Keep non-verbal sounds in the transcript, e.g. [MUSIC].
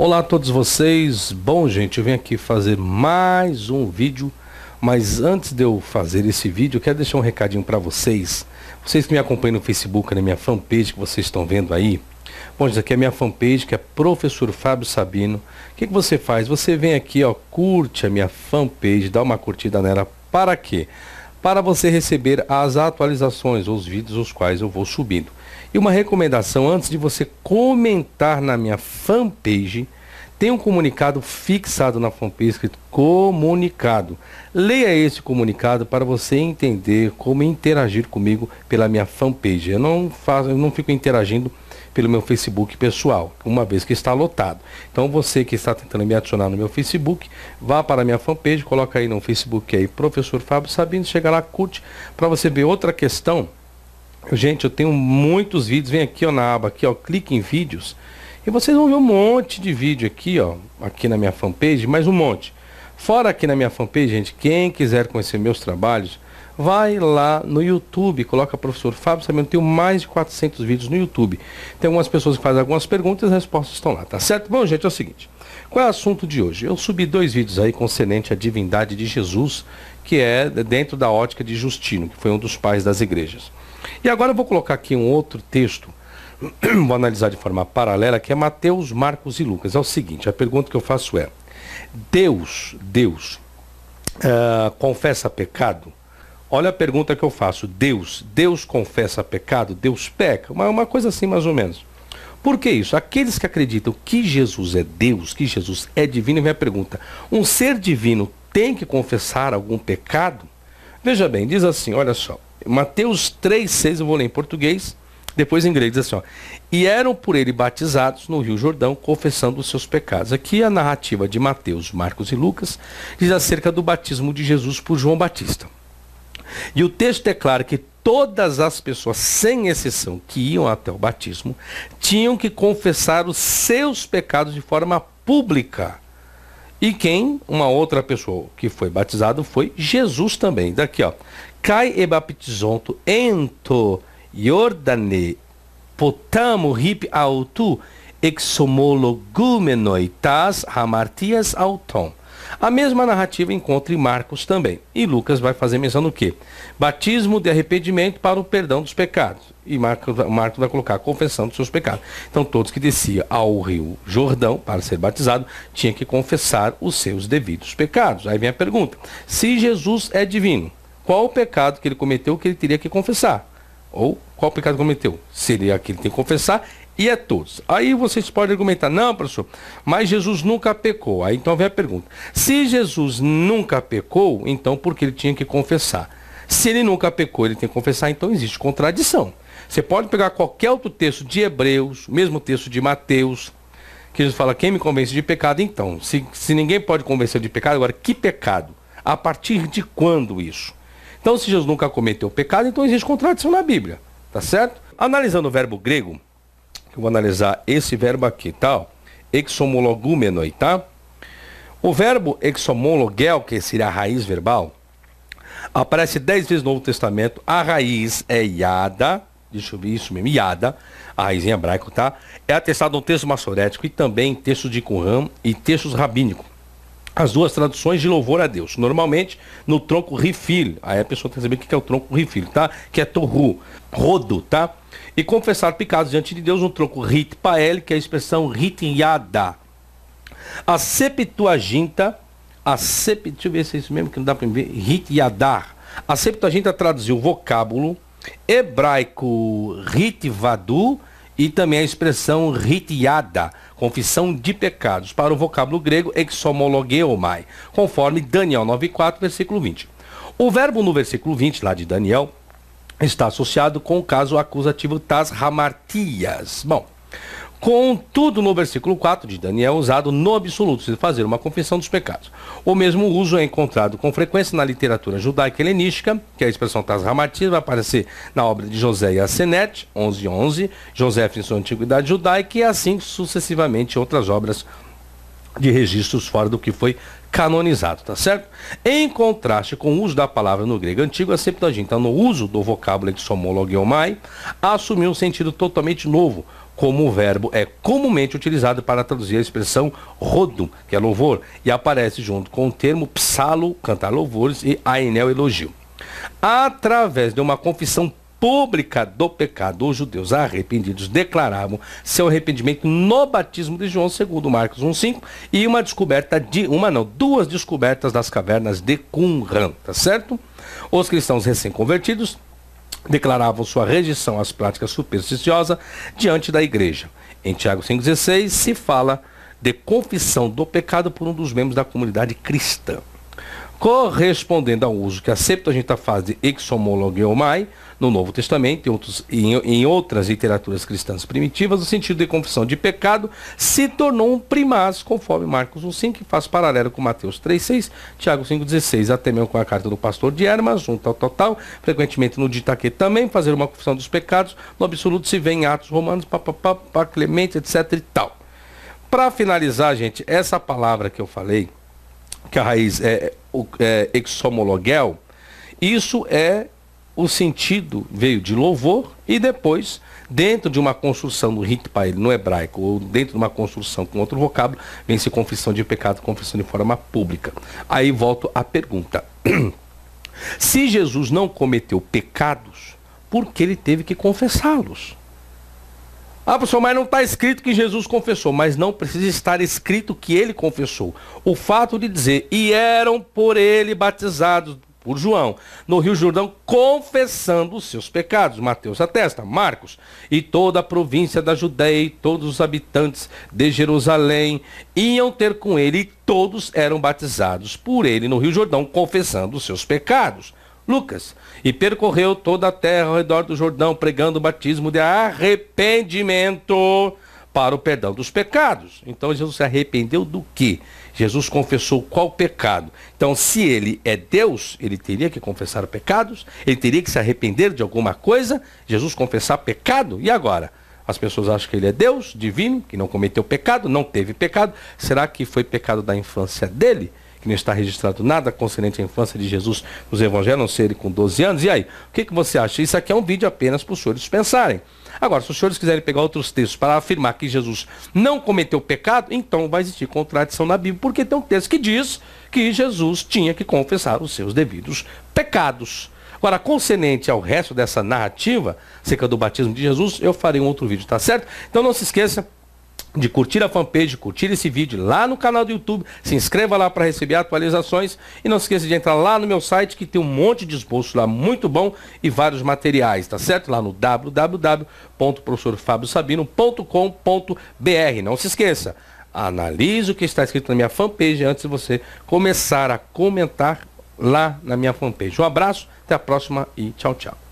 Olá a todos vocês. Bom, gente, eu vim aqui fazer mais um vídeo, mas antes de eu fazer esse vídeo, eu quero deixar um recadinho para vocês. Vocês que me acompanham no Facebook, na minha fanpage que vocês estão vendo aí. Bom, isso aqui é a minha fanpage, que é Professor Fábio Sabino. O que, que você faz? Você vem aqui, ó, curte a minha fanpage, dá uma curtida nela. Para quê? Para você receber as atualizações, os vídeos os quais eu vou subindo. E uma recomendação antes de você comentar na minha fanpage, tem um comunicado fixado na fanpage escrito comunicado. Leia esse comunicado para você entender como interagir comigo pela minha fanpage. Eu não faço, eu não fico interagindo pelo meu Facebook pessoal, uma vez que está lotado. Então você que está tentando me adicionar no meu Facebook, vá para a minha fanpage, coloca aí no Facebook aí Professor Fábio Sabino, chega lá, curte para você ver outra questão Gente, eu tenho muitos vídeos. Vem aqui ó, na aba aqui, ó, clique em vídeos. E vocês vão ver um monte de vídeo aqui, ó, aqui na minha fanpage, Mais um monte. Fora aqui na minha fanpage, gente, quem quiser conhecer meus trabalhos, vai lá no YouTube, coloca professor Fábio Sabino, tenho mais de 400 vídeos no YouTube. Tem algumas pessoas que fazem algumas perguntas e as respostas estão lá, tá certo? Bom, gente, é o seguinte. Qual é o assunto de hoje? Eu subi dois vídeos aí concernente à divindade de Jesus, que é dentro da ótica de Justino, que foi um dos pais das igrejas. E agora eu vou colocar aqui um outro texto, [CLEARS THROAT] vou analisar de forma paralela, que é Mateus, Marcos e Lucas. É o seguinte, a pergunta que eu faço é, Deus, Deus, uh, confessa pecado? Olha a pergunta que eu faço, Deus, Deus confessa pecado? Deus peca? Uma, uma coisa assim mais ou menos. Por que isso? Aqueles que acreditam que Jesus é Deus, que Jesus é divino, vem a pergunta: um ser divino tem que confessar algum pecado? Veja bem, diz assim, olha só. Mateus 3, 6, eu vou ler em português, depois em grego, diz assim, ó. E eram por ele batizados no Rio Jordão, confessando os seus pecados. Aqui a narrativa de Mateus, Marcos e Lucas diz acerca do batismo de Jesus por João Batista. E o texto declara é que todas as pessoas, sem exceção, que iam até o batismo, tinham que confessar os seus pecados de forma pública. E quem? Uma outra pessoa que foi batizado foi Jesus também. Daqui, ó kai e baptizonto ento Iordane potamo hip autu exomologumenoitas hamartias auton. A mesma narrativa encontra em Marcos também. E Lucas vai fazer menção no quê? Batismo de arrependimento para o perdão dos pecados. E Marcos, Marcos vai colocar a confissão dos seus pecados. Então todos que desciam ao rio Jordão para ser batizado tinham que confessar os seus devidos pecados. Aí vem a pergunta: se Jesus é divino, qual o pecado que ele cometeu que ele teria que confessar. Ou qual o pecado que cometeu? Seria aquele que tem que confessar e é todos. Aí vocês podem argumentar, não, professor, mas Jesus nunca pecou. Aí então vem a pergunta: se Jesus nunca pecou, então por que ele tinha que confessar? Se ele nunca pecou, ele tem que confessar, então existe contradição. Você pode pegar qualquer outro texto de Hebreus, mesmo texto de Mateus, que Jesus fala: quem me convence de pecado, então. Se, se ninguém pode convencer de pecado, agora que pecado? A partir de quando isso? Então, se Jesus nunca cometeu pecado, então existe contradição na Bíblia, tá certo? Analisando o verbo grego, eu vou analisar esse verbo aqui, tá? Exomologumenoi, tá? O verbo exomologel, que seria a raiz verbal, aparece dez vezes no Novo Testamento. A raiz é iada, deixa eu ver isso mesmo, iada, a raiz em hebraico, tá? É atestado no texto maçorético e também em textos de Qumran e textos rabínicos as duas traduções de louvor a Deus. Normalmente no tronco rifil. Aí a pessoa tem tá que saber o que é o tronco rifil, tá? Que é torru, rodo, tá? E confessar pecados diante de Deus no tronco rit pael, que é a expressão rit yada. A Septuaginta, a sept, deixa eu ver se é isso mesmo que não dá para ver, rit yadar. A Septuaginta traduziu o vocábulo hebraico ritvadu e também a expressão ritiada, confissão de pecados, para o vocábulo grego exomologeomai, conforme Daniel 9,4, versículo 20. O verbo no versículo 20, lá de Daniel, está associado com o caso acusativo tas hamartias. Bom, Contudo, no versículo 4 de Daniel, usado no absoluto, se fazer uma confissão dos pecados. O mesmo uso é encontrado com frequência na literatura judaica helenística, que é a expressão Tasramatiz vai aparecer na obra de José e Assenet, 1111, José em sua Antiguidade Judaica, e assim sucessivamente outras obras de registros fora do que foi canonizado, tá certo? Em contraste com o uso da palavra no grego antigo, a é Septuaginta, então, no uso do vocábulo exomologiomai, assumiu um sentido totalmente novo, como o verbo é comumente utilizado para traduzir a expressão rodum, que é louvor, e aparece junto com o termo psalo, cantar louvores, e ainel, elogio. Através de uma confissão pública do pecado. Os judeus arrependidos declaravam seu arrependimento no batismo de João, segundo Marcos 1:5, e uma descoberta de uma não, duas descobertas das cavernas de Qumran, tá certo? Os cristãos recém-convertidos declaravam sua rejeição às práticas supersticiosas diante da igreja. Em Tiago 5:16 se fala de confissão do pecado por um dos membros da comunidade cristã correspondendo ao uso que a Septuaginta faz de ex no Novo Testamento e outros, em, em outras literaturas cristãs primitivas, o sentido de confissão de pecado se tornou um primaz, conforme Marcos 1,5, que faz paralelo com Mateus 3,6, Tiago 5,16, até mesmo com a carta do pastor de Hermas, junto ao total, frequentemente no ditaque também, fazer uma confissão dos pecados, no absoluto se vê em Atos Romanos, papapá, Clemente, etc e tal. Para finalizar, gente, essa palavra que eu falei, que a raiz é, é exomologuel, isso é o sentido veio de louvor e depois, dentro de uma construção para ele no é hebraico, ou dentro de uma construção com outro vocábulo, vem-se confissão de pecado, confissão de forma pública. Aí volto à pergunta. [CLEARS THROAT] Se Jesus não cometeu pecados, por que ele teve que confessá-los? Ah, professor, mas não está escrito que Jesus confessou, mas não precisa estar escrito que ele confessou. O fato de dizer, e eram por ele batizados por João, no Rio Jordão, confessando os seus pecados. Mateus atesta, Marcos, e toda a província da Judéia e todos os habitantes de Jerusalém iam ter com ele, e todos eram batizados por ele no Rio Jordão, confessando os seus pecados. Lucas. E percorreu toda a terra ao redor do Jordão, pregando o batismo de arrependimento para o perdão dos pecados. Então Jesus se arrependeu do que? Jesus confessou qual pecado? Então, se ele é Deus, ele teria que confessar pecados, ele teria que se arrepender de alguma coisa, Jesus confessar pecado, e agora? As pessoas acham que ele é Deus, divino, que não cometeu pecado, não teve pecado. Será que foi pecado da infância dele? que não está registrado nada concernente à infância de Jesus nos evangelhos, não ser ele com 12 anos. E aí, o que, que você acha? Isso aqui é um vídeo apenas para os senhores pensarem. Agora, se os senhores quiserem pegar outros textos para afirmar que Jesus não cometeu pecado, então vai existir contradição na Bíblia, porque tem um texto que diz que Jesus tinha que confessar os seus devidos pecados. Agora, concernente ao resto dessa narrativa acerca do batismo de Jesus, eu farei um outro vídeo, tá certo? Então não se esqueça, de curtir a fanpage, curtir esse vídeo lá no canal do YouTube, se inscreva lá para receber atualizações e não esqueça de entrar lá no meu site que tem um monte de esboço lá muito bom e vários materiais, tá certo? Lá no www.professorfabiosabino.com.br. Não se esqueça, analise o que está escrito na minha fanpage antes de você começar a comentar lá na minha fanpage. Um abraço, até a próxima e tchau, tchau.